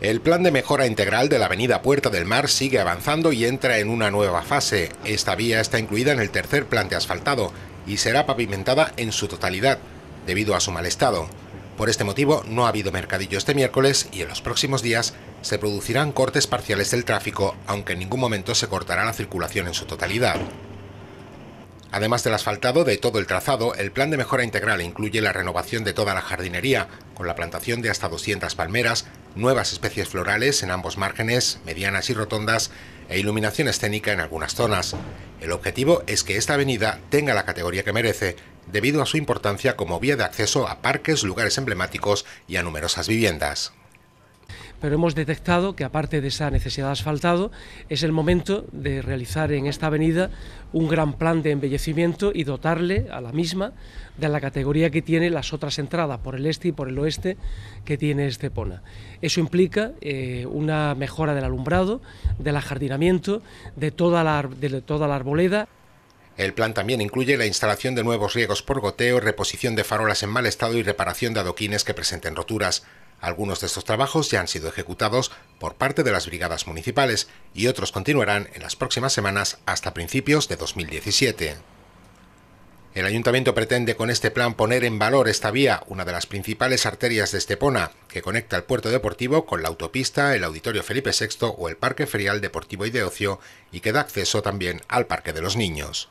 El plan de mejora integral de la avenida Puerta del Mar sigue avanzando y entra en una nueva fase. Esta vía está incluida en el tercer plan de asfaltado y será pavimentada en su totalidad, debido a su mal estado. Por este motivo no ha habido mercadillo este miércoles y en los próximos días se producirán cortes parciales del tráfico, aunque en ningún momento se cortará la circulación en su totalidad. Además del asfaltado de todo el trazado, el plan de mejora integral incluye la renovación de toda la jardinería, con la plantación de hasta 200 palmeras, nuevas especies florales en ambos márgenes, medianas y rotondas, e iluminación escénica en algunas zonas. El objetivo es que esta avenida tenga la categoría que merece, debido a su importancia como vía de acceso a parques, lugares emblemáticos y a numerosas viviendas pero hemos detectado que aparte de esa necesidad de asfaltado, es el momento de realizar en esta avenida un gran plan de embellecimiento y dotarle a la misma de la categoría que tiene las otras entradas por el este y por el oeste que tiene Estepona. Eso implica eh, una mejora del alumbrado, del ajardinamiento, de toda la, de toda la arboleda. El plan también incluye la instalación de nuevos riegos por goteo, reposición de farolas en mal estado y reparación de adoquines que presenten roturas. Algunos de estos trabajos ya han sido ejecutados por parte de las brigadas municipales y otros continuarán en las próximas semanas hasta principios de 2017. El ayuntamiento pretende con este plan poner en valor esta vía, una de las principales arterias de Estepona, que conecta el puerto deportivo con la autopista, el auditorio Felipe VI o el Parque Ferial Deportivo y de Ocio, y que da acceso también al Parque de los Niños.